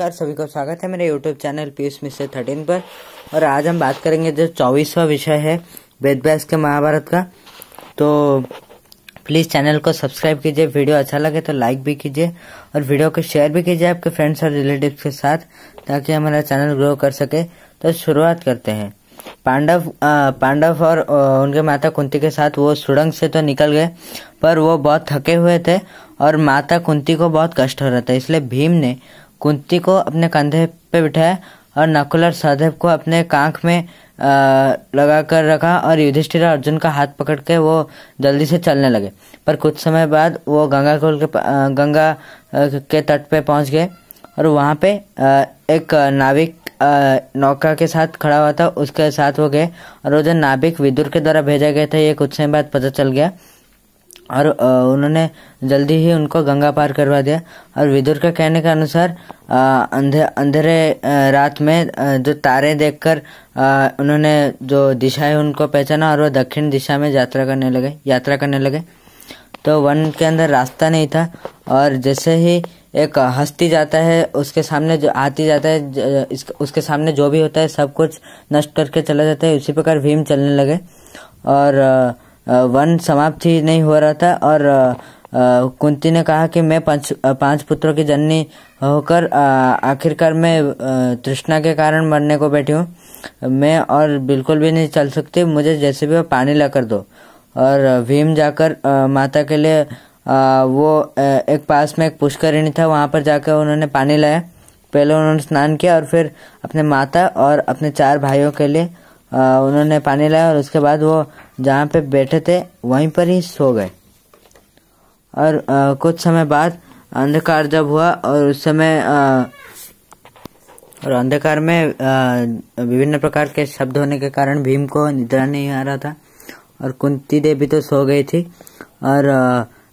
नमस्कार सभी का स्वागत है मेरे YouTube channel Piyush Mishra thirteen पर और आज हम बात करेंगे जो चौबीसवा विषय है वेद व्यास के महाभारत का तो प्लीज़ चैनल को सब्सक्राइब कीजिए वीडियो अच्छा लगे तो लाइक भी कीजिए और वीडियो को शेयर भी कीजिए आपके फ्रेंड्स और रिलेटिव के साथ ताकि हमारा चैनल ग्रो कर सके तो शुरुआत करते हैं पांडव पांडव और उनके माता कुंती के साथ वो सुरंग से तो निकल गए पर वो बहुत थके हुए थे और माता कुंती को बहुत कष्ट हो रहा था इसलिए भीम ने कुंती को अपने कंधे पे बिठाया और नकुल और सहदेव को अपने कांख में लगा कर रखा और युधिष्ठिर और अर्जुन का हाथ पकड़ के वो जल्दी से चलने लगे पर कुछ समय बाद वो गंगा कुल के गंगा के तट पे पहुंच गए और वहाँ पे एक नाविक नौका के साथ खड़ा हुआ था उसके साथ वो गए और वो जो नाविक विदुर के द्वारा भेजा गया था ये कुछ समय बाद पता चल गया और उन्होंने जल्दी ही उनको गंगा पार करवा दिया और विदुर के कहने के अनुसार अंधे अंधेरे रात में जो तारे देखकर उन्होंने जो दिशा है उनको पहचाना और वो दक्षिण दिशा में यात्रा करने लगे यात्रा करने लगे तो वन के अंदर रास्ता नहीं था और जैसे ही एक हस्ती जाता है उसके सामने जो आती जाता है उसके सामने जो भी होता है सब कुछ नष्ट करके चला जाता है उसी प्रकार भीम चलने लगे और वन समाप्त ही नहीं हो रहा था और कुंती ने कहा कि मैं पांच पांच पुत्रों की जननी होकर आखिरकार मैं तृष्णा के कारण मरने को बैठी हूँ मैं और बिल्कुल भी नहीं चल सकती मुझे जैसे भी पानी ला कर दो और भीम जाकर माता के लिए वो एक पास में एक पुष्करिणी था वहाँ पर जाकर उन्होंने पानी लाया पहले उन्होंने स्नान किया और फिर अपने माता और अपने चार भाइयों के लिए उन्होंने पानी लाया और उसके बाद वो जहाँ पे बैठे थे वहीं पर ही सो गए और आ, कुछ समय बाद अंधकार जब हुआ और उस समय आ, और अंधकार में विभिन्न प्रकार के शब्द होने के कारण भीम को निद्रा नहीं आ रहा था और कुंती देवी तो सो गई थी और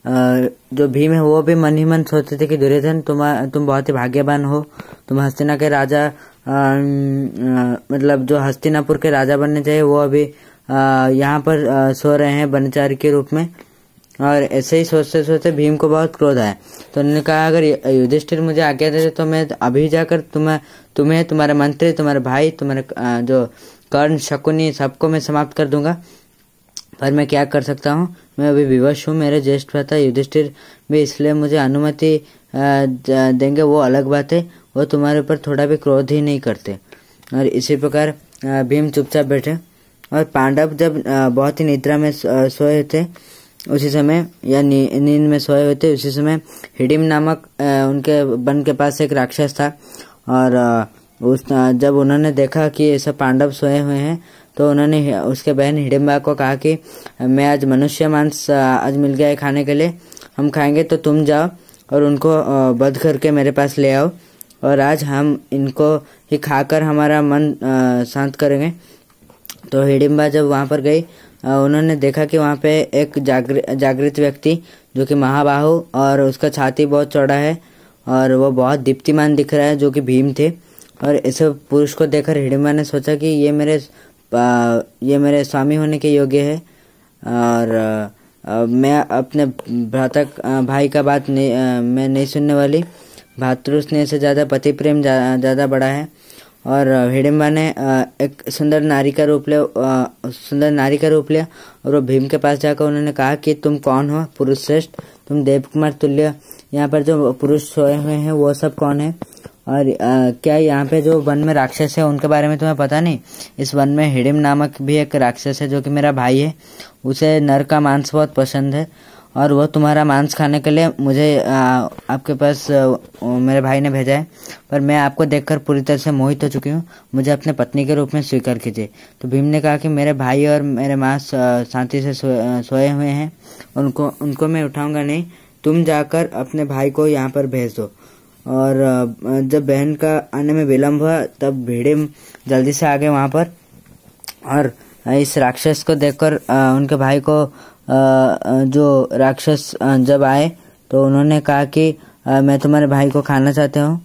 जो भीम है वो भी मन ही मन सोचते थे कि दुर्योधन तुम तुम बहुत ही भाग्यवान हो तुम हस्तिना के राजा आ, मतलब जो हस्तिनापुर के राजा बनने चाहिए वो अभी यहाँ पर आ, सो रहे हैं बनचार के रूप में और ऐसे ही सोचते सोचते भीम को बहुत क्रोध आया तो उन्होंने कहा अगर युधिष्ठिर मुझे आज्ञा दे तो मैं अभी जाकर तुम्हें तुम्हें तुम्हारे मंत्री तुम्हारे भाई तुम्हारे जो कर्ण शकुनी सबको मैं समाप्त कर दूंगा पर मैं क्या कर सकता हूँ मैं अभी विवश हूँ मेरे ज्येष्ठ भ्राता युधिष्ठिर भी इसलिए मुझे अनुमति देंगे वो अलग बात है वो तुम्हारे ऊपर थोड़ा भी क्रोध ही नहीं करते और इसी प्रकार भीम चुपचाप बैठे और पांडव जब बहुत ही निद्रा में सोए थे उसी समय या नींद में सोए हुए थे उसी समय हिडिम नामक उनके वन के पास एक राक्षस था और उस जब उन्होंने देखा कि ऐसा पांडव सोए हुए हैं तो उन्होंने उसके बहन हिडिम्बा को कहा कि मैं आज मनुष्य मांस आज मिल गया है खाने के लिए हम खाएंगे तो तुम जाओ और उनको बध करके मेरे पास ले आओ और आज हम इनको ही खाकर हमारा मन शांत करेंगे तो हिडिम्बा जब वहाँ पर गई उन्होंने देखा कि वहाँ पे एक जागृ जागृत व्यक्ति जो कि महाबाहु और उसका छाती बहुत चौड़ा है और वो बहुत दीप्तिमान दिख रहा है जो कि भीम थे और इस पुरुष को देखकर हिडिम्बा ने सोचा कि ये मेरे ये मेरे स्वामी होने के योग्य है और मैं अपने भ्राता भाई का बात नहीं मैं नहीं सुनने वाली भातृ स्नेह से ज़्यादा पति प्रेम ज़्यादा जा, बड़ा है और हिडिम्बा ने एक सुंदर नारी का रूप लिया सुंदर नारी का रूप लिया और वो भीम के पास जाकर उन्होंने कहा कि तुम कौन हो पुरुष श्रेष्ठ तुम देव कुमार तुल्य यहाँ पर जो पुरुष सोए हुए हैं वो सब कौन है और आ, क्या यहाँ पे जो वन में राक्षस है उनके बारे में तुम्हें पता नहीं इस वन में हिडिम नामक भी एक राक्षस है जो कि मेरा भाई है उसे नर का मांस बहुत पसंद है और वह तुम्हारा मांस खाने के लिए मुझे आ, आपके पास आ, मेरे भाई ने भेजा है पर मैं आपको देखकर पूरी तरह से मोहित हो चुकी हूँ मुझे अपने पत्नी के रूप में स्वीकार कीजिए तो भीम ने कहा कि मेरे भाई और मेरे मांस शांति से सोए हुए हैं उनको उनको मैं उठाऊँगा नहीं तुम जाकर अपने भाई को यहाँ पर भेज दो और जब बहन का आने में विलम्ब हुआ तब भेड़े जल्दी से आ गए वहाँ पर और इस राक्षस को देखकर उनके भाई को जो राक्षस जब आए तो उन्होंने कहा कि मैं तुम्हारे भाई को खाना चाहते हूँ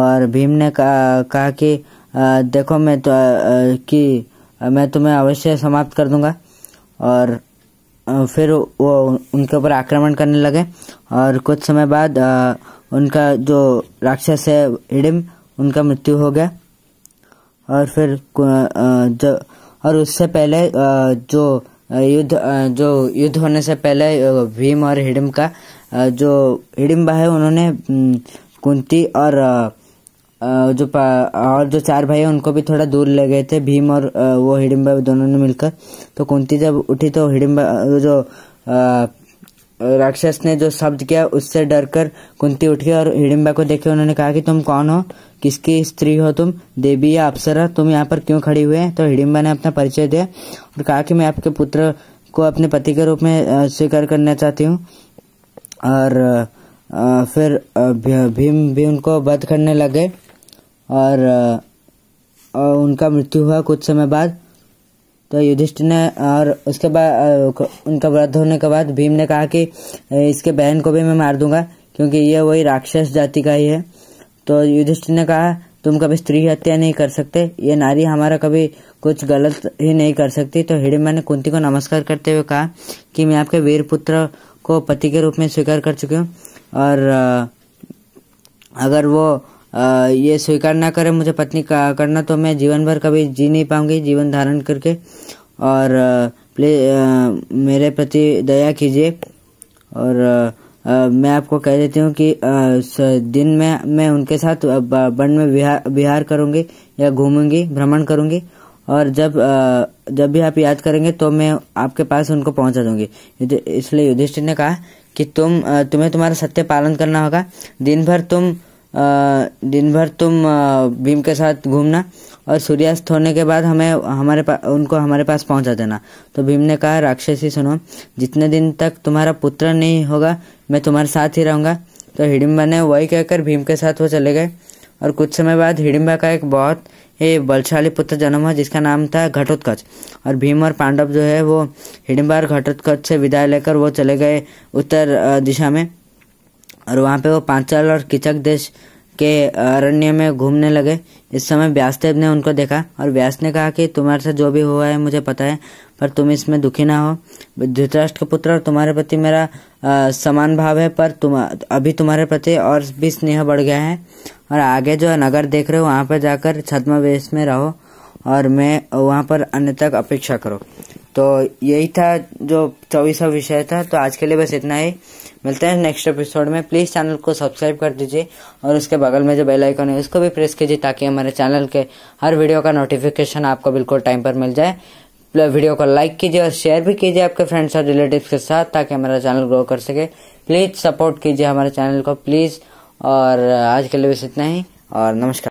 और भीम ने कहा, कहा कि देखो मैं तो कि मैं तुम्हें अवश्य समाप्त कर दूंगा और फिर वो उनके ऊपर आक्रमण करने लगे और कुछ समय बाद उनका जो राक्षस है हिडिम उनका मृत्यु हो गया और फिर जो और उससे पहले जो युद्ध जो युद्ध होने से पहले भीम और हिडिम का जो हिडिम्बा है उन्होंने कुंती और जो और जो चार भाई हैं उनको भी थोड़ा दूर ले गए थे भीम और वो हिडिम्बा दोनों ने मिलकर तो कुंती जब उठी तो हिडिम्बा जो राक्षस ने जो शब्द किया उससे डरकर कुंती उठी और हिडिम्बा को देखे उन्होंने कहा कि तुम कौन हो किसकी स्त्री हो तुम देवी या अप्सरा तुम यहाँ पर क्यों खड़ी हुए हैं तो हिडिम्बा ने अपना परिचय दिया और कहा कि मैं आपके पुत्र को अपने पति के रूप में स्वीकार करना चाहती हूँ और फिर भीम भी उनको वध करने लगे और उनका मृत्यु हुआ कुछ समय बाद तो युधिष्ठ ने और उसके बाद उनका व्रत होने के बाद भीम ने कहा कि इसके बहन को भी मैं मार दूंगा क्योंकि ये वही राक्षस जाति का ही है तो युधिष्ठ ने कहा तुम कभी स्त्री हत्या नहीं कर सकते ये नारी हमारा कभी कुछ गलत ही नहीं कर सकती तो हिडिमा ने कुंती को नमस्कार करते हुए कहा कि मैं आपके वीर पुत्र को पति के रूप में स्वीकार कर चुकी हूँ और अगर वो ये स्वीकार ना करें मुझे पत्नी का करना तो मैं जीवन भर कभी जी नहीं पाऊंगी जीवन धारण करके और प्लीज मेरे प्रति दया कीजिए और आ, मैं आपको कह देती हूँ कि आ, दिन में मैं उनके साथ वन में विहार विहार करूँगी या घूमूंगी भ्रमण करूँगी और जब आ, जब भी आप याद करेंगे तो मैं आपके पास उनको पहुँचा दूंगी इसलिए युधिष्ठिर ने कहा कि तुम तुम्हें तुम्हारा सत्य पालन करना होगा दिन भर तुम दिन भर तुम भीम के साथ घूमना और सूर्यास्त होने के बाद हमें हमारे पास उनको हमारे पास पहुंचा देना तो भीम ने कहा राक्षसी सुनो जितने दिन तक तुम्हारा पुत्र नहीं होगा मैं तुम्हारे साथ ही रहूंगा तो हिडिम्बा ने वही कहकर भीम के साथ वो चले गए और कुछ समय बाद हिडिम्बा का एक बहुत ही बलशाली पुत्र जन्म हुआ जिसका नाम था घटोत्कच और भीम और पांडव जो है वो हिडिम्बा और घटोत्कच से विदाई लेकर वो चले गए उत्तर दिशा में और वहाँ पे वो पांचाल और किचक देश के अरण्य में घूमने लगे इस समय व्यासदेव ने उनको देखा और व्यास ने कहा कि तुम्हारे से जो भी हुआ है मुझे पता है पर तुम इसमें दुखी ना हो धृतराष्ट्र का पुत्र और तुम्हारे प्रति मेरा आ, समान भाव है पर तुम अभी तुम्हारे प्रति और भी स्नेह बढ़ गया है और आगे जो नगर देख रहे हो वहाँ पर जाकर छद्मावेश में रहो और मैं वहाँ पर अन्य तक अपेक्षा करो तो यही था जो चौबीसवा विषय था तो आज के लिए बस इतना ही मिलते हैं नेक्स्ट एपिसोड में प्लीज़ चैनल को सब्सक्राइब कर दीजिए और उसके बगल में जो बेल आइकन है उसको भी प्रेस कीजिए ताकि हमारे चैनल के हर वीडियो का नोटिफिकेशन आपको बिल्कुल टाइम पर मिल जाए वीडियो को लाइक कीजिए और शेयर भी कीजिए आपके फ्रेंड्स और रिलेटिव्स के साथ ताकि हमारा चैनल ग्रो कर सके प्लीज़ सपोर्ट कीजिए हमारे चैनल को प्लीज़ और आज के लिए बस इतना ही और नमस्कार